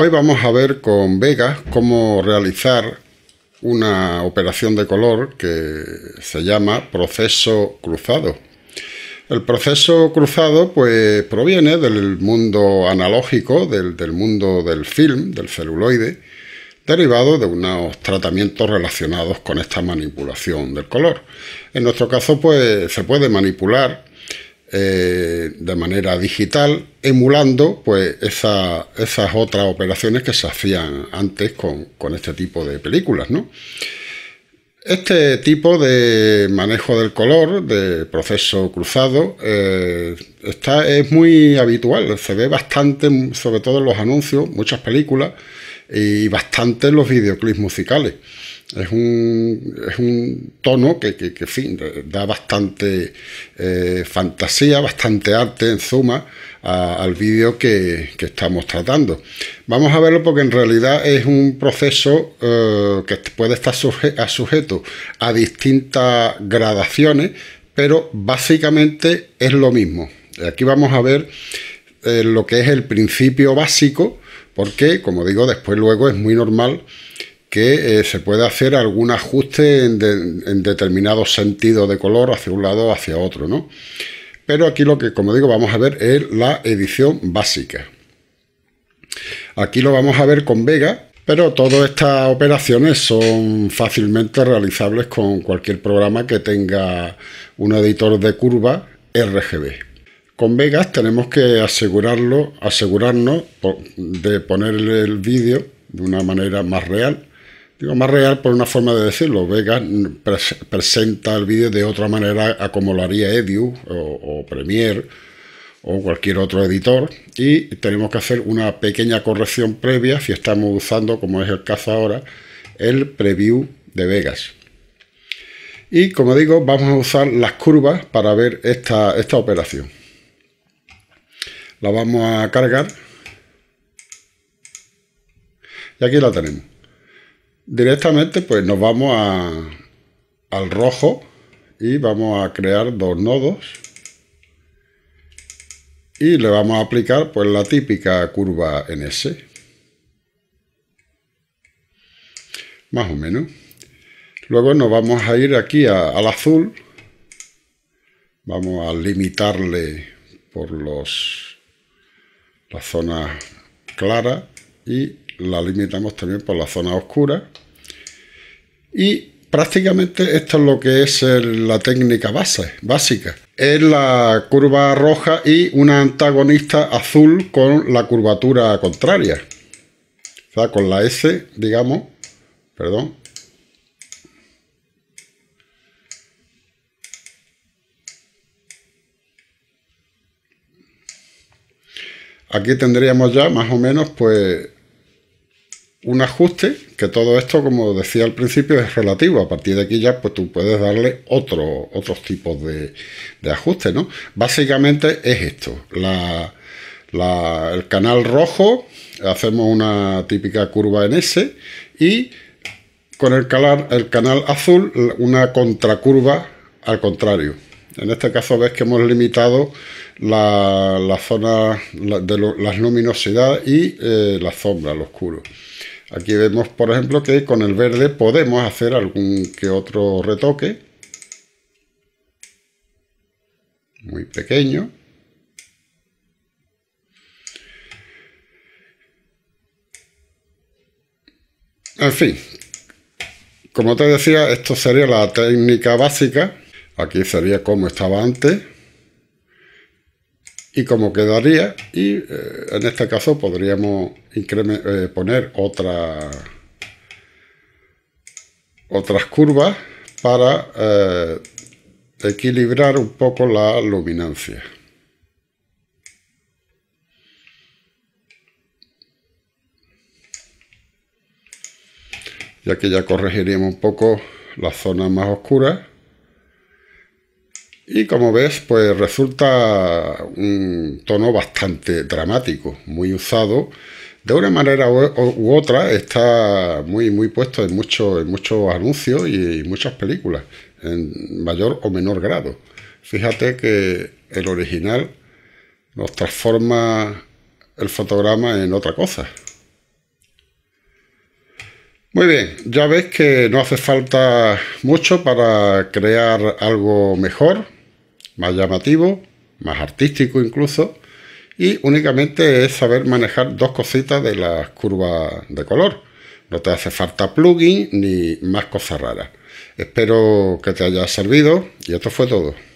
Hoy vamos a ver con Vegas cómo realizar una operación de color que se llama proceso cruzado. El proceso cruzado pues proviene del mundo analógico, del, mundo del film, del celuloide, derivado de unos tratamientos relacionados con esta manipulación del color. En nuestro caso pues se puede manipular eh, de manera digital, emulando pues esas otras operaciones que se hacían antes con, este tipo de películas, Este tipo de manejo del color, de proceso cruzado, eh, está, es muy habitual, se ve bastante, sobre todo en los anuncios, muchas películas, y bastante los videoclips musicales. Es un, tono que, da bastante eh, fantasía, bastante arte en suma al vídeo que, estamos tratando. Vamos a verlo porque en realidad es un proceso eh, que puede estar sujeto a distintas gradaciones, pero básicamente es lo mismo. Aquí vamos a ver eh, lo que es el principio básico, porque, como digo, después luego es muy normal que eh, se pueda hacer algún ajuste en, determinado sentido de color hacia un lado o hacia otro, ¿no? Pero aquí lo que, como digo, vamos a ver es la edición básica. Aquí lo vamos a ver con Vega, pero todas estas operaciones son fácilmente realizables con cualquier programa que tenga un editor de curva RGB. Con Vegas tenemos que asegurarlo, asegurarnos de ponerle el vídeo de una manera más real. Digo más real por una forma de decirlo. Vegas presenta el vídeo de otra manera a como lo haría Edu o, o Premiere o cualquier otro editor y tenemos que hacer una pequeña corrección previa si estamos usando, como es el caso ahora, el preview de Vegas. Y como digo, vamos a usar las curvas para ver esta operación la vamos a cargar y aquí la tenemos directamente pues nos vamos al rojo y vamos a crear dos nodos y le vamos a aplicar pues la típica curva en S más o menos luego nos vamos a ir aquí al azul vamos a limitarle por los la zona clara y la limitamos también por la zona oscura. Y prácticamente esto es lo que es la técnica base, básica. Es la curva roja y una antagonista azul con la curvatura contraria. O sea, con la S, digamos, perdón, Aquí tendríamos ya más o menos pues un ajuste, que todo esto, como decía al principio, es relativo. A partir de aquí ya pues, tú puedes darle otro, otros tipos de, ajuste ajustes, ¿no? Básicamente es esto. el canal rojo, hacemos una típica curva en S y con el el canal azul una contracurva al contrario. En este caso ves que hemos limitado la, zona de las luminosidad y eh, la sombra, lo oscuro. Aquí vemos, por ejemplo, que con el verde podemos hacer algún que otro retoque. Muy pequeño. En fin, como te decía, esto sería la técnica básica Aquí sería como estaba antes y como quedaría. Y eh, en este caso podríamos eh, poner otras curvas para eh, equilibrar un poco la luminancia. ya que ya corregiríamos un poco las zonas más oscuras y como ves, pues resulta un tono bastante dramático, muy usado. De una manera u otra está muy, muy puesto en, muchos en muchos anuncios y muchas películas, en mayor o menor grado. Fíjate que el original nos transforma el fotograma en otra cosa. Muy bien, ya ves que no hace falta mucho para crear algo mejor más llamativo, más artístico incluso, y únicamente es saber manejar dos cositas de las curvas de color. No te hace falta plugin ni más cosas raras. Espero que te haya servido y esto fue todo.